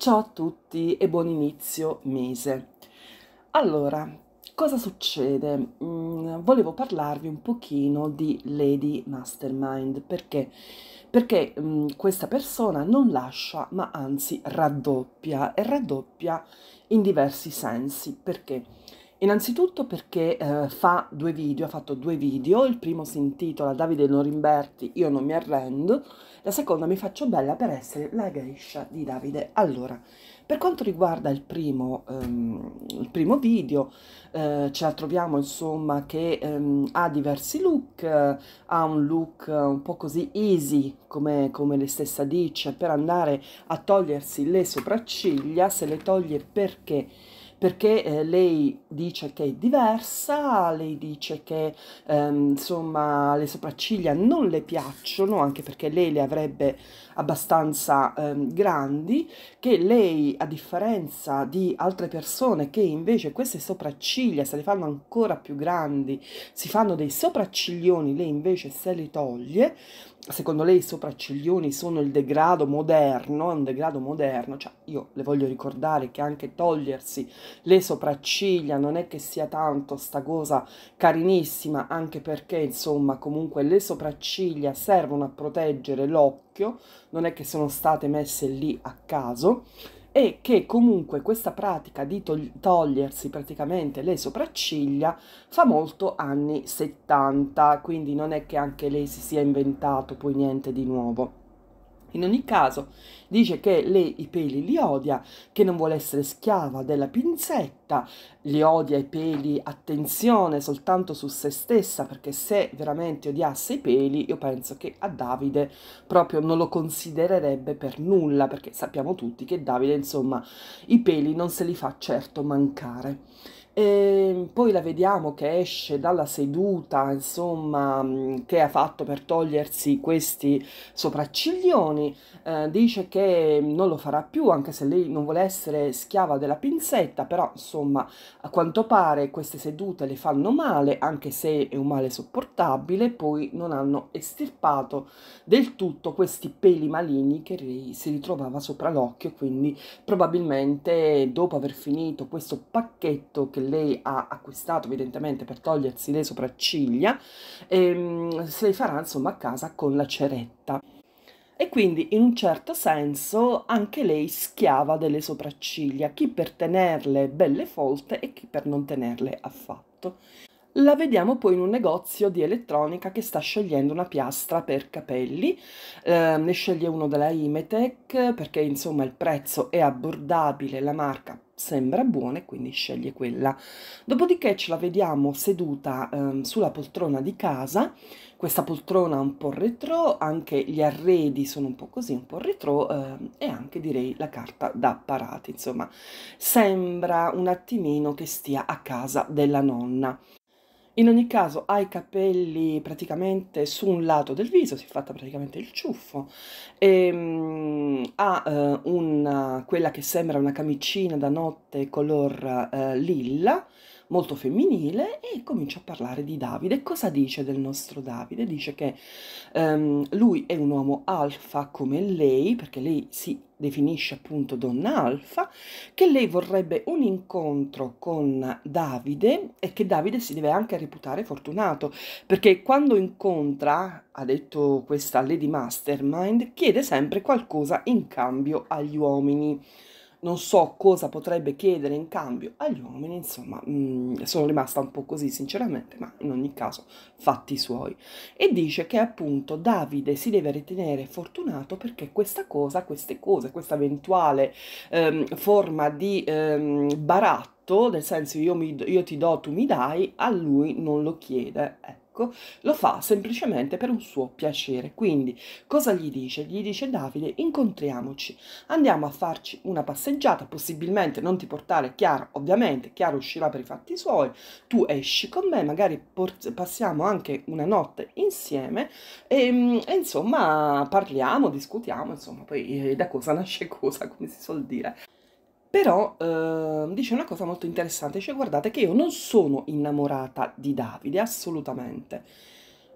Ciao a tutti e buon inizio mese. Allora, cosa succede? Mm, volevo parlarvi un pochino di Lady Mastermind perché perché mm, questa persona non lascia, ma anzi raddoppia e raddoppia in diversi sensi, perché Innanzitutto perché eh, fa due video, ha fatto due video, il primo si intitola Davide Norimberti, io non mi arrendo, la seconda mi faccio bella per essere la geisha di Davide. Allora, per quanto riguarda il primo, um, il primo video, eh, ce la troviamo insomma che um, ha diversi look, eh, ha un look un po' così easy, come, come lei stessa dice, per andare a togliersi le sopracciglia, se le toglie perché? perché eh, lei dice che è diversa, lei dice che ehm, insomma le sopracciglia non le piacciono, anche perché lei le avrebbe abbastanza ehm, grandi, che lei a differenza di altre persone che invece queste sopracciglia se le fanno ancora più grandi, si fanno dei sopracciglioni, lei invece se le toglie, secondo lei i sopracciglioni sono il degrado moderno, è un degrado moderno, cioè io le voglio ricordare che anche togliersi le sopracciglia, non è che sia tanto sta cosa carinissima, anche perché insomma comunque le sopracciglia servono a proteggere l'occhio, non è che sono state messe lì a caso e che comunque questa pratica di togliersi praticamente le sopracciglia fa molto anni 70, quindi non è che anche lei si sia inventato poi niente di nuovo. In ogni caso, dice che lei i peli li odia, che non vuole essere schiava della pinzetta, li odia i peli, attenzione, soltanto su se stessa, perché se veramente odiasse i peli, io penso che a Davide proprio non lo considererebbe per nulla, perché sappiamo tutti che Davide, insomma, i peli non se li fa certo mancare. E ehm, poi la vediamo che esce dalla seduta, insomma, mm, che ha fatto per togliersi questi sopracciglioni. Eh, dice che non lo farà più, anche se lei non vuole essere schiava della pinzetta, però insomma, a quanto pare queste sedute le fanno male, anche se è un male sopportabile, poi non hanno estirpato del tutto questi peli maligni che si ritrovava sopra l'occhio, quindi probabilmente dopo aver finito questo pacchetto che lei ha acquistato evidentemente per togliersi le sopracciglia, ehm, se le farà insomma a casa con la ceretta. E quindi in un certo senso anche lei schiava delle sopracciglia, chi per tenerle belle folte e chi per non tenerle affatto. La vediamo poi in un negozio di elettronica che sta scegliendo una piastra per capelli, eh, ne sceglie uno della Imetech perché insomma il prezzo è abbordabile, la marca sembra buona e quindi sceglie quella. Dopodiché ce la vediamo seduta ehm, sulla poltrona di casa, questa poltrona un po' retro, anche gli arredi sono un po' così, un po' retro ehm, e anche direi la carta da parati, insomma sembra un attimino che stia a casa della nonna. In ogni caso ha i capelli praticamente su un lato del viso, si è fatta praticamente il ciuffo, e, um, ha eh, una, quella che sembra una camicina da notte color eh, lilla, molto femminile e comincia a parlare di Davide. Cosa dice del nostro Davide? Dice che um, lui è un uomo alfa come lei, perché lei si definisce appunto donna alfa, che lei vorrebbe un incontro con Davide e che Davide si deve anche reputare fortunato, perché quando incontra, ha detto questa Lady Mastermind, chiede sempre qualcosa in cambio agli uomini non so cosa potrebbe chiedere in cambio agli uomini, insomma, mh, mm, sono rimasta un po' così sinceramente, ma in ogni caso fatti suoi. E dice che appunto Davide si deve ritenere fortunato perché questa cosa, queste cose, questa eventuale ehm, forma di ehm, baratto, nel senso io, mi, io, ti do, tu mi dai, a lui non lo chiede. Eh ecco, lo fa semplicemente per un suo piacere. Quindi cosa gli dice? Gli dice Davide, incontriamoci, andiamo a farci una passeggiata, possibilmente non ti portare Chiara, ovviamente Chiara uscirà per i fatti suoi, tu esci con me, magari passiamo anche una notte insieme e, e insomma parliamo, discutiamo, insomma poi eh, da cosa nasce cosa, come si suol dire. Però eh, dice una cosa molto interessante, cioè guardate che io non sono innamorata di Davide, assolutamente.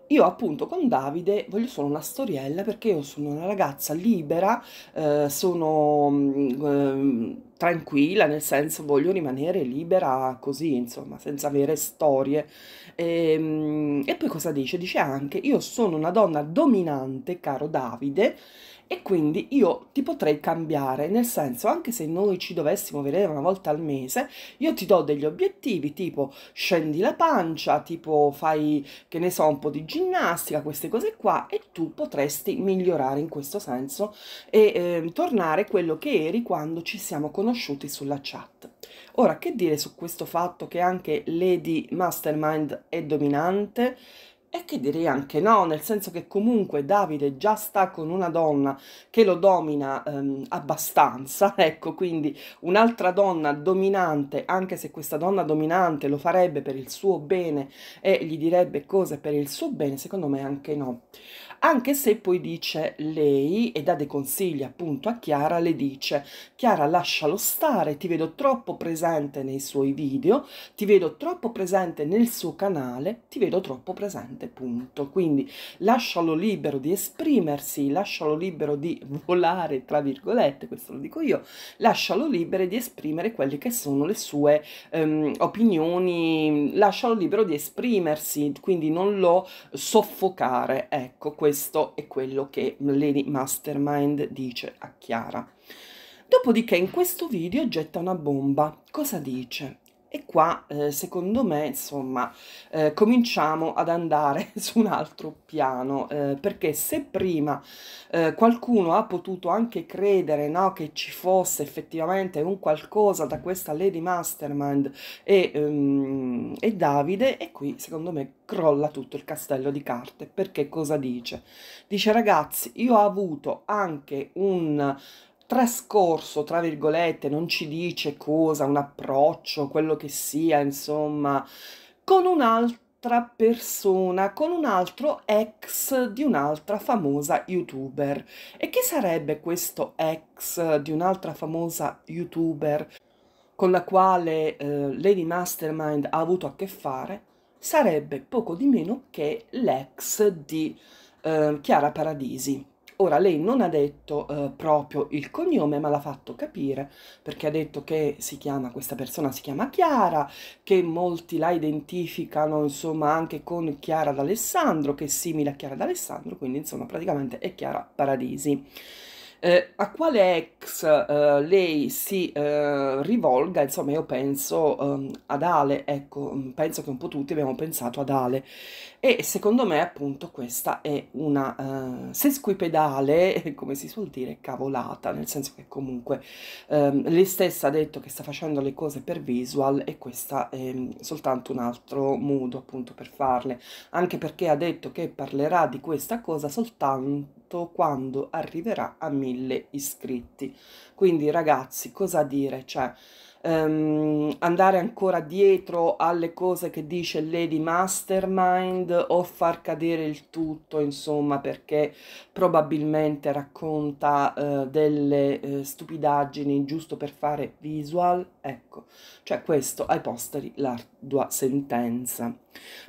Io appunto con Davide voglio solo una storiella perché io sono una ragazza libera, eh, sono eh, tranquilla, nel senso voglio rimanere libera così, insomma, senza avere storie. E, ehm, e poi cosa dice? Dice anche, io sono una donna dominante, caro Davide, e quindi io ti potrei cambiare, nel senso anche se noi ci dovessimo vedere una volta al mese, io ti do degli obiettivi tipo scendi la pancia, tipo fai che ne so un po' di ginnastica, queste cose qua e tu potresti migliorare in questo senso e eh, tornare quello che eri quando ci siamo conosciuti sulla chat. Ora, che dire su questo fatto che anche Lady Mastermind è dominante? E che direi anche no, nel senso che comunque Davide già sta con una donna che lo domina ehm, abbastanza, ecco, quindi un'altra donna dominante, anche se questa donna dominante lo farebbe per il suo bene e gli direbbe cose per il suo bene, secondo me anche no. Anche se poi dice lei e dà dei consigli appunto a Chiara, le dice Chiara lascialo stare, ti vedo troppo presente nei suoi video, ti vedo troppo presente nel suo canale, ti vedo troppo presente niente, punto. Quindi lascialo libero di esprimersi, lascialo libero di volare, tra virgolette, questo lo dico io, lascialo libero di esprimere quelle che sono le sue ehm, opinioni, lascialo libero di esprimersi, quindi non lo soffocare. Ecco, questo è quello che Lady Mastermind dice a Chiara. Dopodiché in questo video getta una bomba. Cosa dice? E qua, eh, secondo me, insomma, eh, cominciamo ad andare su un altro piano, eh, perché se prima eh, qualcuno ha potuto anche credere no, che ci fosse effettivamente un qualcosa da questa Lady Mastermind e, um, e Davide, e qui, secondo me, crolla tutto il castello di carte, perché cosa dice? Dice, ragazzi, io ho avuto anche un trascorso, tra virgolette, non ci dice cosa, un approccio, quello che sia, insomma, con un'altra persona, con un altro ex di un'altra famosa youtuber. E chi sarebbe questo ex di un'altra famosa youtuber con la quale eh, Lady Mastermind ha avuto a che fare? Sarebbe poco di meno che l'ex di eh, Chiara Paradisi. Ora lei non ha detto eh, proprio il cognome, ma l'ha fatto capire perché ha detto che si chiama, questa persona si chiama Chiara, che molti la identificano insomma anche con Chiara d'Alessandro, che è simile a Chiara d'Alessandro, quindi insomma praticamente è Chiara Paradisi. Eh, a quale ex eh, lei si eh, rivolga, insomma io penso um, ad Ale, ecco, mm, penso che un po' tutti abbiamo pensato ad Ale e secondo me appunto questa è una uh, sesquipedale, come si suol dire, cavolata, nel senso che comunque um, lei stessa ha detto che sta facendo le cose per visual e questa è mm, soltanto un altro modo appunto per farle, anche perché ha detto che parlerà di questa cosa soltanto prodotto quando arriverà a mille iscritti. Quindi ragazzi, cosa dire? Cioè, ehm, andare ancora dietro alle cose che dice Lady Mastermind o far cadere il tutto, insomma, perché probabilmente racconta eh, delle eh, stupidaggini giusto per fare visual, ecco, cioè questo ai posteri l'ardua sentenza.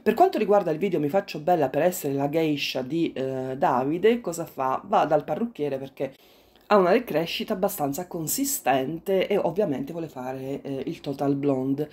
Per quanto riguarda il video Mi faccio bella per essere la geisha di eh, Davide, cosa fa? Va dal parrucchiere perché ha una ricrescita abbastanza consistente e ovviamente vuole fare eh, il total blonde.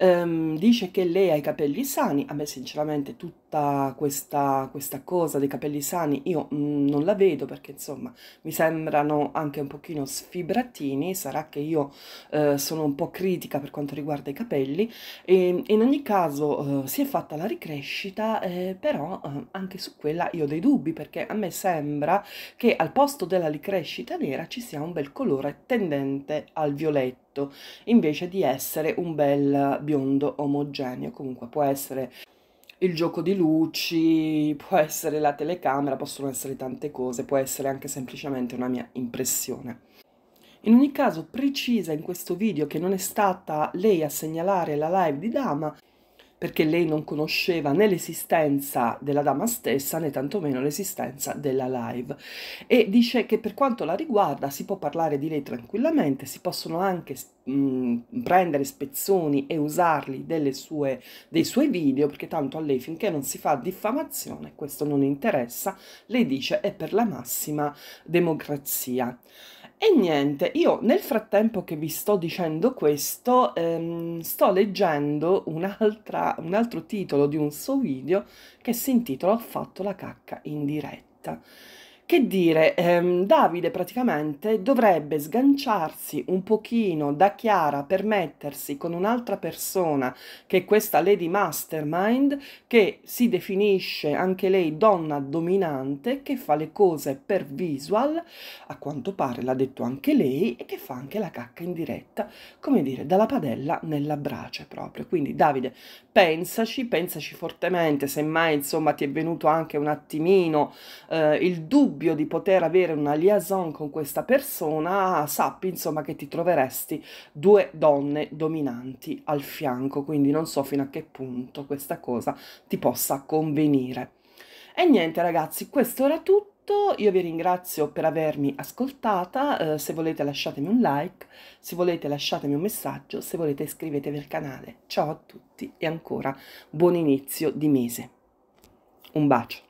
Um, dice che lei ha i capelli sani, a me sinceramente tutti tutta questa, questa cosa dei capelli sani io mh, mm, non la vedo perché insomma mi sembrano anche un pochino sfibratini, sarà che io eh, sono un po' critica per quanto riguarda i capelli e, in ogni caso eh, si è fatta la ricrescita eh, però eh, anche su quella io ho dei dubbi perché a me sembra che al posto della ricrescita nera ci sia un bel colore tendente al violetto invece di essere un bel biondo omogeneo comunque può essere il gioco di luci, può essere la telecamera, possono essere tante cose, può essere anche semplicemente una mia impressione. In ogni caso precisa in questo video che non è stata lei a segnalare la live di Dama, perché lei non conosceva né l'esistenza della dama stessa né tantomeno l'esistenza della live e dice che per quanto la riguarda si può parlare di lei tranquillamente, si possono anche mh, prendere spezzoni e usarli sue, dei suoi video perché tanto a lei finché non si fa diffamazione questo non interessa, lei dice è per la massima democrazia. E niente, io nel frattempo che vi sto dicendo questo, ehm, sto leggendo un'altra, un altro titolo di un suo video che si intitola Ho fatto la cacca in diretta. Che dire, ehm, Davide praticamente dovrebbe sganciarsi un pochino da Chiara per mettersi con un'altra persona, che è questa Lady Mastermind, che si definisce anche lei donna dominante, che fa le cose per visual, a quanto pare l'ha detto anche lei, e che fa anche la cacca in diretta, come dire, dalla padella nella brace proprio. Quindi Davide, pensaci, pensaci fortemente, semmai insomma ti è venuto anche un attimino eh, il dubbio dubbio di poter avere una liaison con questa persona, sappi insomma che ti troveresti due donne dominanti al fianco, quindi non so fino a che punto questa cosa ti possa convenire. E niente ragazzi, questo era tutto io vi ringrazio per avermi ascoltata, eh, se volete lasciatemi un like, se volete lasciatemi un messaggio, se volete iscrivetevi al canale. Ciao a tutti e ancora buon inizio di mese. Un bacio.